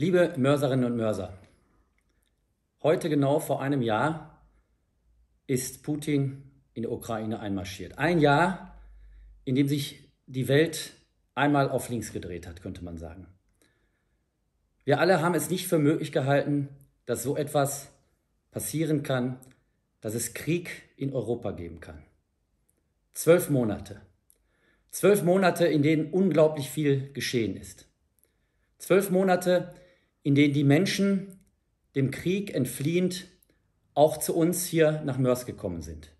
Liebe Mörserinnen und Mörser, heute genau vor einem Jahr ist Putin in die Ukraine einmarschiert. Ein Jahr, in dem sich die Welt einmal auf links gedreht hat, könnte man sagen. Wir alle haben es nicht für möglich gehalten, dass so etwas passieren kann, dass es Krieg in Europa geben kann. Zwölf Monate. Zwölf Monate, in denen unglaublich viel geschehen ist. Zwölf Monate, in denen die Menschen dem Krieg entfliehend auch zu uns hier nach Mörs gekommen sind.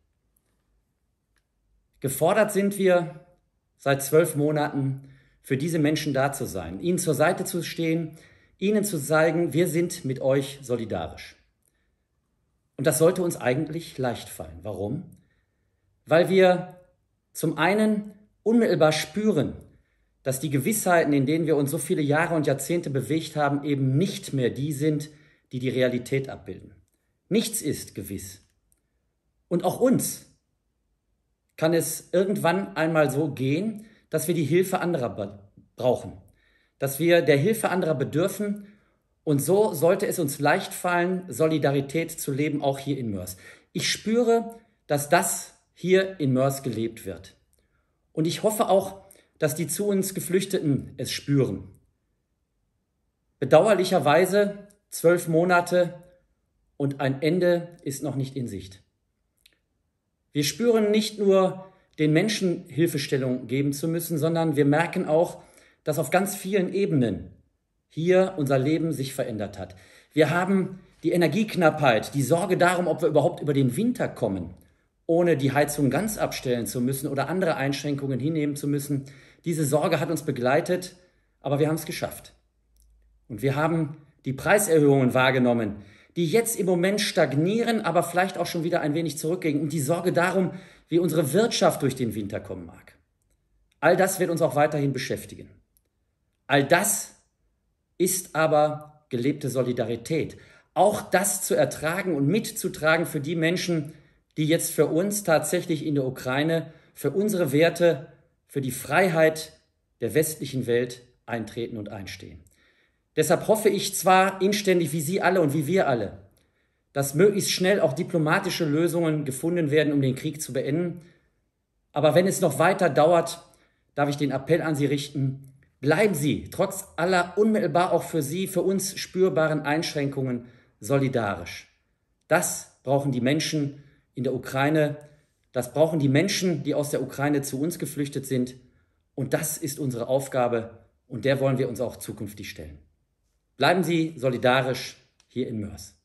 Gefordert sind wir seit zwölf Monaten, für diese Menschen da zu sein, ihnen zur Seite zu stehen, ihnen zu zeigen, wir sind mit euch solidarisch. Und das sollte uns eigentlich leicht fallen. Warum? Weil wir zum einen unmittelbar spüren, dass die Gewissheiten, in denen wir uns so viele Jahre und Jahrzehnte bewegt haben, eben nicht mehr die sind, die die Realität abbilden. Nichts ist gewiss. Und auch uns kann es irgendwann einmal so gehen, dass wir die Hilfe anderer brauchen, dass wir der Hilfe anderer bedürfen. Und so sollte es uns leicht fallen, Solidarität zu leben, auch hier in Mörs. Ich spüre, dass das hier in Mörs gelebt wird. Und ich hoffe auch, dass die zu uns Geflüchteten es spüren. Bedauerlicherweise zwölf Monate und ein Ende ist noch nicht in Sicht. Wir spüren nicht nur, den Menschen Hilfestellung geben zu müssen, sondern wir merken auch, dass auf ganz vielen Ebenen hier unser Leben sich verändert hat. Wir haben die Energieknappheit, die Sorge darum, ob wir überhaupt über den Winter kommen ohne die Heizung ganz abstellen zu müssen oder andere Einschränkungen hinnehmen zu müssen. Diese Sorge hat uns begleitet, aber wir haben es geschafft. Und wir haben die Preiserhöhungen wahrgenommen, die jetzt im Moment stagnieren, aber vielleicht auch schon wieder ein wenig zurückgehen und die Sorge darum, wie unsere Wirtschaft durch den Winter kommen mag. All das wird uns auch weiterhin beschäftigen. All das ist aber gelebte Solidarität. Auch das zu ertragen und mitzutragen für die Menschen, die jetzt für uns tatsächlich in der Ukraine, für unsere Werte, für die Freiheit der westlichen Welt eintreten und einstehen. Deshalb hoffe ich zwar inständig wie Sie alle und wie wir alle, dass möglichst schnell auch diplomatische Lösungen gefunden werden, um den Krieg zu beenden. Aber wenn es noch weiter dauert, darf ich den Appell an Sie richten, bleiben Sie trotz aller unmittelbar auch für Sie, für uns spürbaren Einschränkungen solidarisch. Das brauchen die Menschen, in der Ukraine. Das brauchen die Menschen, die aus der Ukraine zu uns geflüchtet sind. Und das ist unsere Aufgabe und der wollen wir uns auch zukünftig stellen. Bleiben Sie solidarisch hier in Mörs.